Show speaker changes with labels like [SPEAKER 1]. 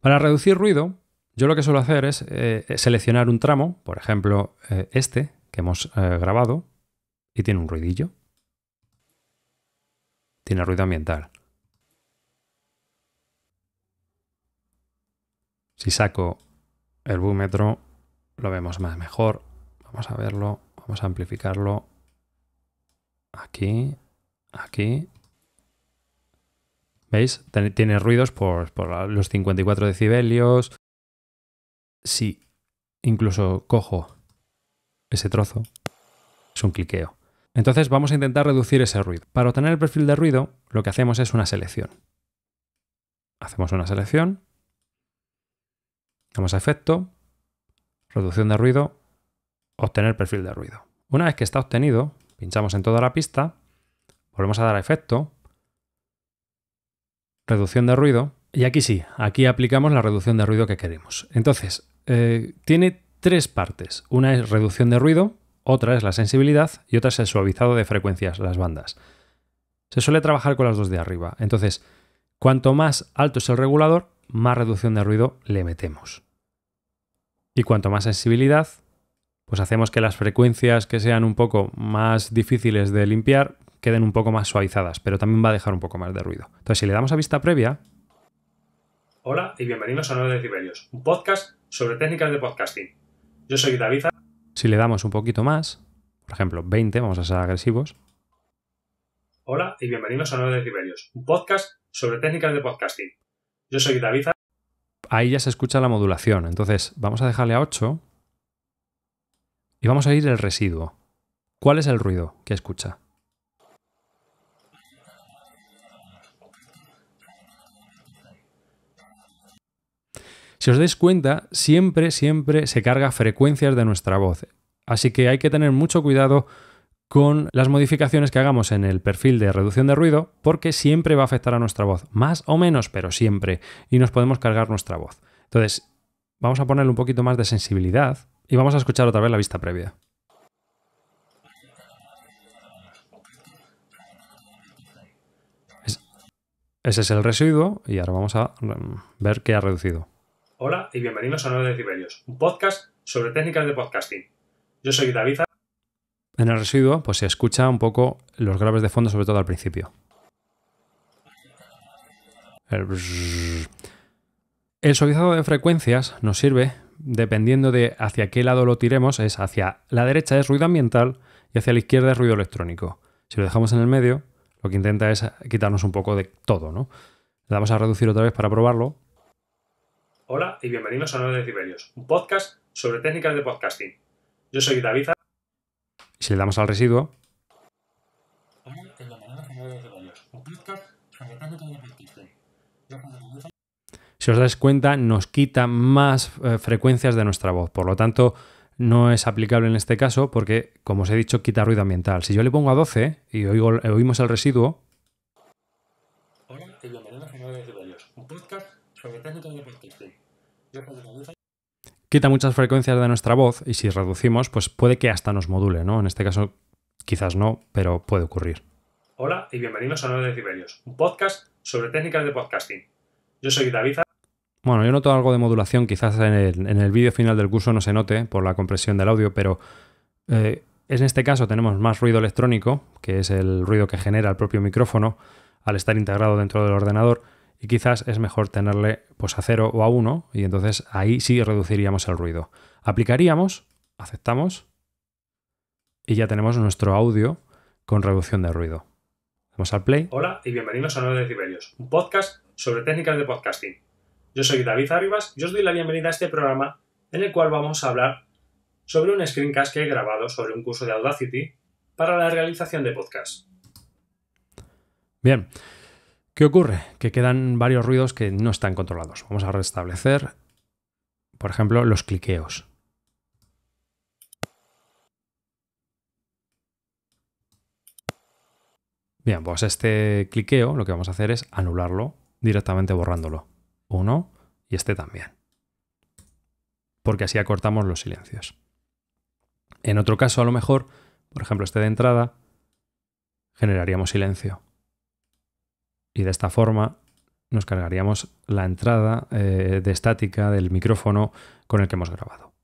[SPEAKER 1] Para reducir ruido, yo lo que suelo hacer es eh, eh, seleccionar un tramo, por ejemplo, eh, este que hemos grabado, y tiene un ruidillo. Tiene ruido ambiental. Si saco el búmetro, lo vemos más mejor. Vamos a verlo, vamos a amplificarlo. Aquí, aquí, ¿Veis? Tiene ruidos por, los 54 decibelios. Si incluso cojo ese trozo, es un cliqueo. Entonces vamos a intentar reducir ese ruido. Para obtener el perfil de ruido, lo que hacemos es una selección. Hacemos una selección. Vamos a efecto, reducción de ruido, obtener perfil de ruido. Una vez que está obtenido, pinchamos en toda la pista, volvemos a dar a efecto, reducción de ruido. Y aquí sí, aquí aplicamos la reducción de ruido que queremos. Entonces, eh, tiene tres partes. Una es reducción de ruido, otra es la sensibilidad y otra es el suavizado de frecuencias, las bandas. Se suele trabajar con las dos de arriba. Entonces, cuanto más alto es el regulador, más reducción de ruido le metemos. Y cuanto más sensibilidad, pues hacemos que las frecuencias que sean un poco más difíciles de limpiar, queden un poco más suavizadas, pero también va a dejar un poco más de ruido. Entonces, si le damos a vista previa... Hola y bienvenidos a 9 decibelios, un podcast sobre técnicas de podcasting. Yo soy David. Si le damos un poquito más, por ejemplo, 20, vamos a ser agresivos. Hola y bienvenidos a 9 decibelios, un podcast sobre técnicas de podcasting. Yo soy David. Ahí ya se escucha la modulación, entonces vamos a dejarle a 8 y vamos a ir el residuo. ¿Cuál es el ruido que escucha? Si os dais cuenta, siempre, siempre se carga frecuencias de nuestra voz. Así que hay que tener mucho cuidado con las modificaciones que hagamos en el perfil de reducción de ruido, porque siempre va a afectar a nuestra voz, más o menos, pero siempre, y nos podemos cargar nuestra voz. Entonces, vamos a ponerle un poquito más de sensibilidad y vamos a escuchar otra vez la vista previa. Ese es el residuo y ahora vamos a mm, ver qué ha reducido y bienvenidos a 9 Decibelios, un podcast sobre técnicas de podcasting. Yo soy David. En el residuo, pues se escucha un poco los graves de fondo, sobre todo al principio. El, suavizado de frecuencias nos sirve, dependiendo de hacia qué lado lo tiremos, es hacia la derecha es ruido ambiental y hacia la izquierda es ruido electrónico. Si lo dejamos en el medio, lo que intenta es quitarnos un poco de todo, ¿no? Le a reducir otra vez para probarlo Hola y bienvenidos a 9 decibelios, un podcast sobre técnicas de podcasting. Yo soy David. Si le damos al residuo. si os dais cuenta, nos quita más eh, frecuencias de nuestra voz. Por lo tanto, no es aplicable en este caso porque, como os he dicho, quita ruido ambiental. Si yo le pongo a 12 y oigo, oímos el residuo, Quita muchas frecuencias de nuestra voz y si reducimos, pues puede que hasta nos module, ¿no? En este caso, quizás no, pero puede ocurrir. Hola y bienvenidos a de Decibelios, un podcast sobre técnicas de podcasting. Yo soy David. Bueno, yo noto algo de modulación, quizás en el, vídeo final del curso no se note por la compresión del audio, pero eh, en este caso tenemos más ruido electrónico, que es el ruido que genera el propio micrófono al estar integrado dentro del ordenador y quizás es mejor tenerle pues a 0 o a 1 y entonces ahí sí reduciríamos el ruido. Aplicaríamos, aceptamos y ya tenemos nuestro audio con reducción de ruido. Vamos al play. Hola y bienvenidos a 9 decibelios, un podcast sobre técnicas de podcasting. Yo soy David Arribas y os doy la bienvenida a este programa en el cual vamos a hablar sobre un screencast que he grabado sobre un curso de Audacity para la realización de podcast. Bien, ¿Qué ocurre? Que quedan varios ruidos que no están controlados. Vamos a restablecer, por ejemplo, los cliqueos. Bien, pues este cliqueo lo que vamos a hacer es anularlo directamente borrándolo. Uno y este también. Porque así acortamos los silencios. En otro caso, a lo mejor, por ejemplo, este de entrada, generaríamos silencio y de esta forma nos cargaríamos la entrada eh, de estática del micrófono con el que hemos grabado.